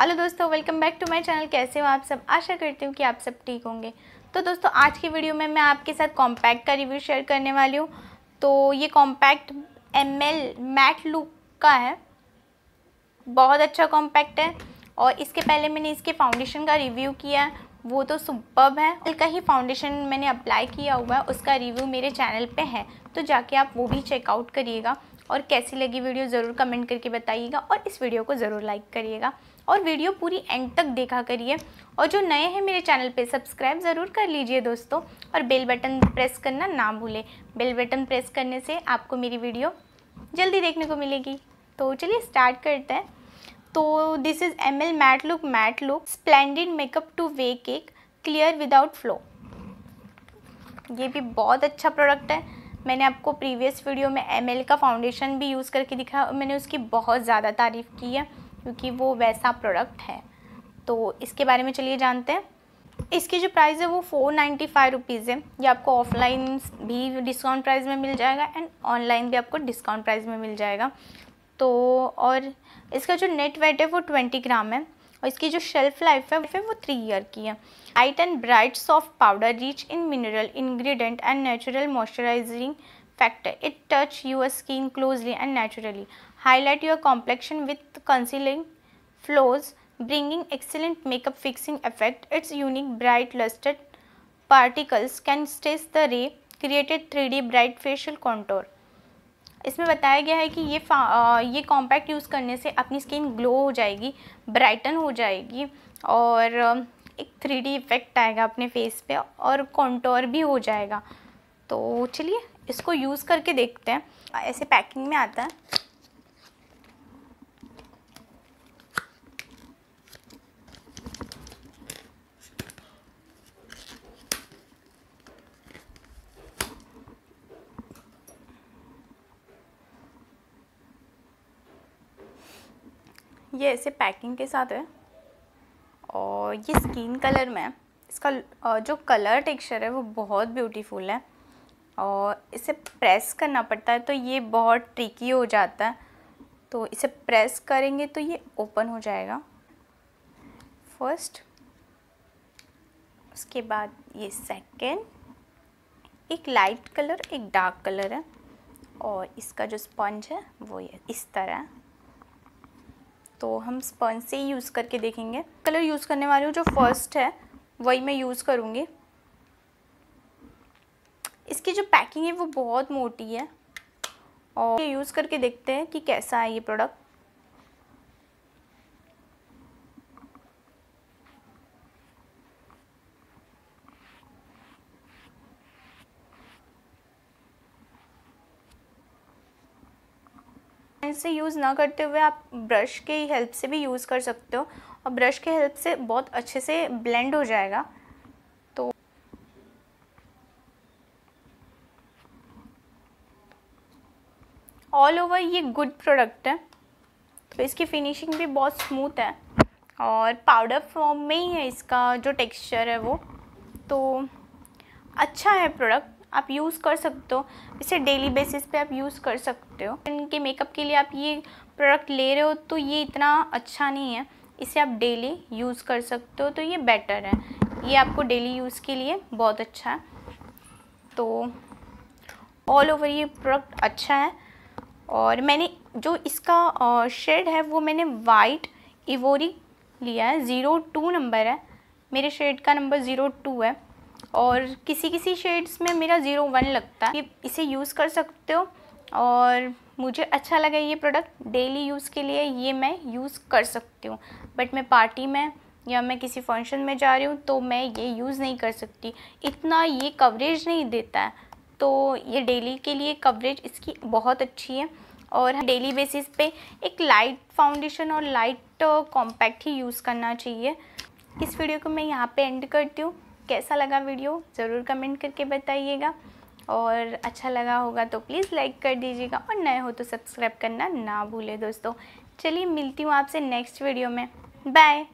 hello दोस्तों welcome back to my channel कैसे हो आप सब आशा करती हूँ कि आप सब ठीक होंगे तो दोस्तों आज की वीडियो में मैं आपके साथ कॉम्पैक्ट का रिव्यू शेयर करने वाली हूँ तो ये compact M L matte look का है बहुत अच्छा कॉम्पैक्ट है और इसके पहले मैंने इसके फाउंडेशन का रिव्यू किया है वो तो सुपर है हल्का ही फाउंडेशन मैंने अप्लाई किया हुआ है उसका रिव्यू मेरे चैनल पे है तो जाके आप वो भी चेकआउट करिएगा और कैसी लगी वीडियो ज़रूर कमेंट करके बताइएगा और इस वीडियो को ज़रूर लाइक करिएगा और वीडियो पूरी एंड तक देखा करिए और जो नए हैं मेरे चैनल पे सब्सक्राइब ज़रूर कर लीजिए दोस्तों और बेल बटन प्रेस करना ना भूलें बेल बटन प्रेस करने से आपको मेरी वीडियो जल्दी देखने को मिलेगी तो चलिए स्टार्ट करते हैं तो this is M L matte look matte look splendid makeup two way cake clear without flaw ये भी बहुत अच्छा प्रोडक्ट है मैंने आपको प्रीवियस वीडियो में एम का फाउंडेशन भी यूज़ करके दिखा और मैंने उसकी बहुत ज़्यादा तारीफ़ की है क्योंकि वो वैसा प्रोडक्ट है तो इसके बारे में चलिए जानते हैं इसकी जो प्राइस है वो फोर नाइन्टी फाइव रुपीज़ है ये आपको ऑफलाइन भी डिस्काउंट प्राइस में मिल जाएगा एंड ऑनलाइन भी आपको डिस्काउंट प्राइस में मिल जाएगा तो और इसका जो नेट वेट है वो ट्वेंटी ग्राम है और इसकी जो शेल्फ लाइफ है वो थ्री ईयर की है white and bright soft powder rich in mineral ingredient and natural moisturising factor it touch your skin closely and naturally highlight your complexion with concealing flaws bringing makeup fixing effect it's unique bright bright particles can can the ray created three D bright facial contour इसमें बताया गया है कि ये आ, ये compact use करने से अपनी स्किन ग्लो हो जाएगी ब्राइटन हो जाएगी और एक थ्री डी इफ़ेक्ट आएगा अपने फेस पे और कॉन्टोर भी हो जाएगा तो चलिए इसको यूज़ करके देखते हैं ऐसे पैकिंग में आता है ये ऐसे पैकिंग के साथ है और ये स्किन कलर में है इसका जो कलर टेक्सचर है वो बहुत ब्यूटीफुल है और इसे प्रेस करना पड़ता है तो ये बहुत ट्रिकी हो जाता है तो इसे प्रेस करेंगे तो ये ओपन हो जाएगा फर्स्ट उसके बाद ये सेकंड एक लाइट कलर एक डार्क कलर है और इसका जो स्पंज है वो ये इस तरह है तो हम स्पंज से ही यूज़ करके देखेंगे कलर यूज़ करने वाली हूँ जो फर्स्ट है वही मैं यूज़ करूँगी इसकी जो पैकिंग है वो बहुत मोटी है और यूज़ करके देखते हैं कि कैसा है ये प्रोडक्ट से यूज़ ना करते हुए आप ब्रश के हेल्प से भी यूज़ कर सकते हो और ब्रश के हेल्प से बहुत अच्छे से ब्लेंड हो जाएगा तो ऑल ओवर ये गुड प्रोडक्ट है तो इसकी फिनिशिंग भी बहुत स्मूथ है और पाउडर फॉर्म में ही है इसका जो टेक्सचर है वो तो अच्छा है प्रोडक्ट आप यूज़ कर सकते हो इसे डेली बेसिस पे आप यूज़ कर सकते हो इनके मेकअप के लिए आप ये प्रोडक्ट ले रहे हो तो ये इतना अच्छा नहीं है इसे आप डेली यूज़ कर सकते हो तो ये बेटर है ये आपको डेली यूज़ के लिए बहुत अच्छा है तो ऑल ओवर ये प्रोडक्ट अच्छा है और मैंने जो इसका शेड है वो मैंने वाइट इवोरी लिया है ज़ीरो टू नंबर है मेरे शेड का नंबर ज़ीरो टू है और किसी किसी शेड्स में मेरा ज़ीरो वन लगता है इसे यूज़ कर सकते हो और मुझे अच्छा लगा ये प्रोडक्ट डेली यूज़ के लिए ये मैं यूज़ कर सकती हूँ बट मैं पार्टी में या मैं किसी फंक्शन में जा रही हूँ तो मैं ये यूज़ नहीं कर सकती इतना ये कवरेज नहीं देता है तो ये डेली के लिए कवरेज इसकी बहुत अच्छी है और डेली बेसिस पे एक लाइट फाउंडेशन और लाइट कॉम्पैक्ट ही यूज़ करना चाहिए इस वीडियो को मैं यहाँ पे एंड करती हूँ कैसा लगा वीडियो ज़रूर कमेंट करके बताइएगा और अच्छा लगा होगा तो प्लीज़ लाइक कर दीजिएगा और नए हो तो सब्सक्राइब करना ना भूलें दोस्तों चलिए मिलती हूँ आपसे नेक्स्ट वीडियो में बाय